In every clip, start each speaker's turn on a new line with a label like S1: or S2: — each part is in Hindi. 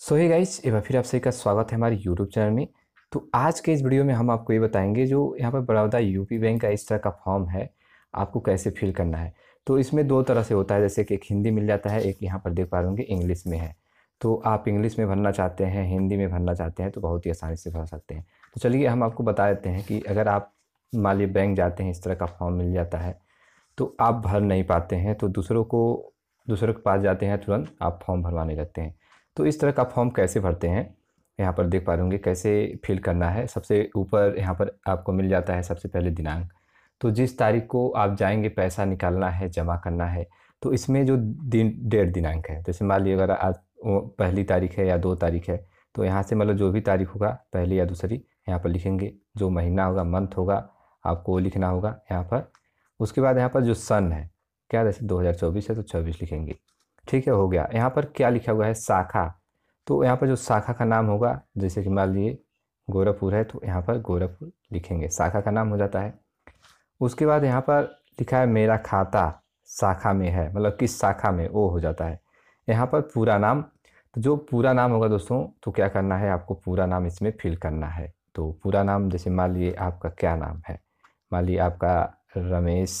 S1: सो ही गाइस एक बार फिर आप सभी का स्वागत है हमारे यूट्यूब चैनल में तो आज के इस वीडियो में हम आपको ये बताएंगे जो यहाँ पर बड़ौदा यूपी बैंक का इस तरह का फॉर्म है आपको कैसे फिल करना है तो इसमें दो तरह से होता है जैसे कि एक हिंदी मिल जाता है एक यहाँ पर देख पा रहे इंग्लिश में है तो आप इंग्लिश में भरना चाहते हैं हिंदी में भरना चाहते हैं तो बहुत ही आसानी से भर सकते हैं तो चलिए हम आपको बता देते हैं कि अगर आप मान ली बैंक जाते हैं इस तरह का फॉर्म मिल जाता है तो आप भर नहीं पाते हैं तो दूसरों को दूसरों के पास जाते हैं तुरंत आप फॉर्म भरवाने लगते हैं तो इस तरह का फॉर्म कैसे भरते हैं यहाँ पर देख पा रहे होंगे कैसे फिल करना है सबसे ऊपर यहाँ पर आपको मिल जाता है सबसे पहले दिनांक तो जिस तारीख को आप जाएंगे पैसा निकालना है जमा करना है तो इसमें जो दिन डेढ़ दिनांक है जैसे मान लीजिए अगर आज पहली तारीख है या दो तारीख है तो यहाँ से मतलब जो भी तारीख होगा पहली या दूसरी यहाँ पर लिखेंगे जो महीना होगा मंथ होगा आपको लिखना होगा यहाँ पर उसके बाद यहाँ पर जो सन है क्या जैसे दो है तो चौबीस लिखेंगे ठीक है हो गया यहाँ पर क्या लिखा हुआ है शाखा तो यहाँ पर जो शाखा का नाम होगा जैसे कि मान लीजिए गोरखपुर है तो यहाँ पर गोरखपुर लिखेंगे शाखा का नाम हो जाता है उसके बाद यहाँ पर लिखा है मेरा खाता शाखा में है मतलब किस शाखा में वो हो जाता है यहाँ पर पूरा नाम तो जो पूरा नाम होगा दोस्तों तो क्या करना है आपको पूरा नाम इसमें फिल करना है तो पूरा नाम जैसे मान लीजिए आपका क्या नाम है मान लीजिए आपका रमेश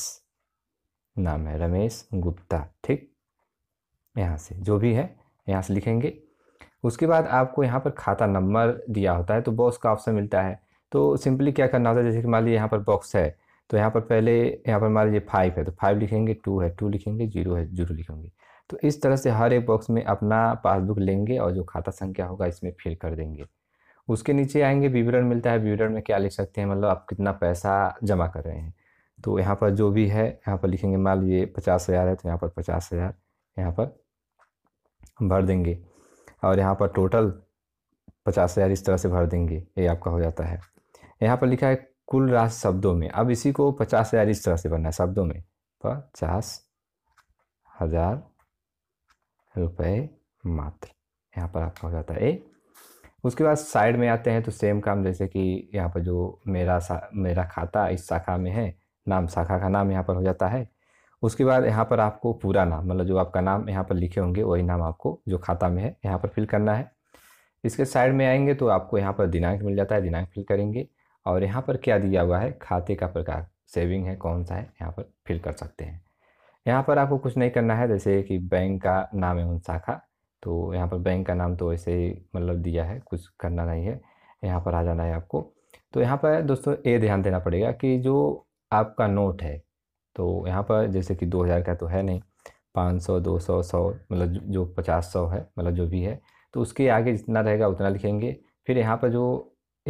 S1: नाम है रमेश गुप्ता ठीक यहाँ से जो भी है यहाँ से लिखेंगे उसके बाद आपको यहाँ पर खाता नंबर दिया होता है तो बॉक्स का ऑप्शन मिलता है तो सिंपली क्या करना होता है जैसे कि मान लीजिए यहाँ पर बॉक्स है तो यहाँ पर पहले यहाँ पर मान लीजिए फाइव है तो फाइव लिखेंगे टू है टू लिखेंगे जीरो है जीरो लिखेंगे तो इस तरह से हर एक बॉक्स में अपना पासबुक लेंगे और जो खाता संख्या होगा इसमें फिल कर देंगे उसके नीचे आएंगे विवरण मिलता है विवरण में क्या लिख सकते हैं मतलब आप कितना पैसा जमा कर रहे हैं तो यहाँ पर जो भी है यहाँ पर लिखेंगे मान लीजिए पचास हज़ार है तो यहाँ पर पचास हज़ार यहाँ पर भर देंगे और यहाँ पर टोटल पचास हज़ार इस तरह से भर देंगे ये आपका हो जाता है यहाँ पर लिखा है कुल राशि शब्दों में अब इसी को पचास हज़ार इस तरह से भरना है शब्दों में पचास हज़ार रुपये मात्र यहाँ पर आपका हो जाता है ए उसके बाद साइड में आते हैं तो सेम काम जैसे कि यहाँ पर जो मेरा मेरा खाता इस शाखा में है नाम शाखा का नाम यहाँ पर हो जाता है उसके बाद यहाँ पर आपको पूरा नाम मतलब जो आपका नाम यहाँ पर लिखे होंगे वही नाम आपको जो खाता में है यहाँ पर फिल करना है इसके साइड में आएंगे तो आपको यहाँ पर दिनांक मिल जाता है दिनांक फिल करेंगे और यहाँ पर क्या दिया हुआ है खाते का प्रकार सेविंग है कौन सा है यहाँ पर फिल कर सकते हैं यहाँ पर आपको कुछ नहीं करना है जैसे कि बैंक का नाम है उन शाखा तो यहाँ पर बैंक का नाम तो ऐसे ही मतलब दिया है कुछ करना नहीं है यहाँ पर आ जाना है आपको तो यहाँ पर दोस्तों ये ध्यान देना पड़ेगा कि जो आपका नोट है तो यहाँ पर जैसे कि दो हज़ार का तो है नहीं पाँच सौ दो सौ सौ मतलब जो पचास सौ है मतलब जो भी है तो उसके आगे जितना रहेगा उतना लिखेंगे फिर यहाँ पर जो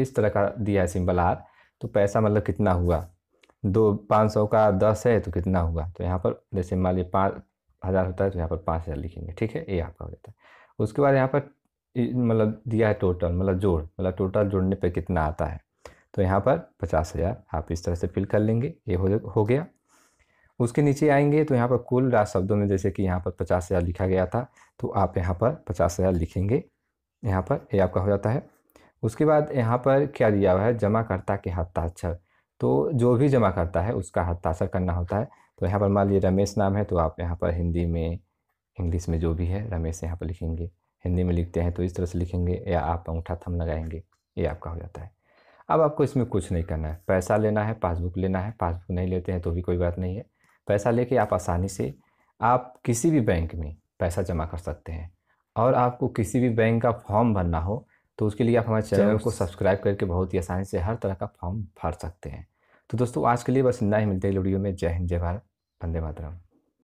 S1: इस तरह का दिया है सिंबल आर तो पैसा मतलब कितना हुआ दो पाँच सौ का दस है तो कितना हुआ तो यहाँ पर जैसे मान लीजिए पाँच हज़ार होता है तो यहाँ पर पाँच हज़ार लिखेंगे ठीक है ये आपका हो जाता है उसके बाद यहाँ पर मतलब दिया है टोटल मतलब जोड़ मतलब टोटल जोड़ने पर कितना आता है तो यहाँ पर पचास हज़ार आप इस तरह से फिल कर लेंगे ये हो, हो गया उसके नीचे आएंगे तो यहाँ पर कुल राज शब्दों में जैसे कि यहाँ पर पचास हज़ार लिखा गया था तो आप यहाँ पर पचास हज़ार लिखेंगे यहाँ पर ये यह आपका हो जाता है उसके बाद यहाँ पर क्या दिया हुआ है जमाकर्ता के हस्ताक्षर तो जो भी जमा करता है उसका हस्ताक्षर करना होता है तो यहाँ पर मान लीजिए रमेश नाम है तो आप यहाँ पर हिंदी में इंग्लिश में जो भी है रमेश यहाँ पर लिखेंगे हिंदी में लिखते हैं तो इस तरह से लिखेंगे या आप अंगूठा थम लगाएंगे ये आपका हो जाता है अब आपको इसमें कुछ नहीं करना है पैसा लेना है पासबुक लेना है पासबुक नहीं लेते हैं तो भी कोई बात नहीं है पैसा लेके आप आसानी से आप किसी भी बैंक में पैसा जमा कर सकते हैं और आपको किसी भी बैंक का फॉर्म भरना हो तो उसके लिए आप हमारे चैनल को सब्सक्राइब करके बहुत ही आसानी से हर तरह का फॉर्म भर सकते हैं तो दोस्तों आज के लिए बस इतना ही मिलते हैं वीडियो में जय हिंद जय भारत वंदे मातरम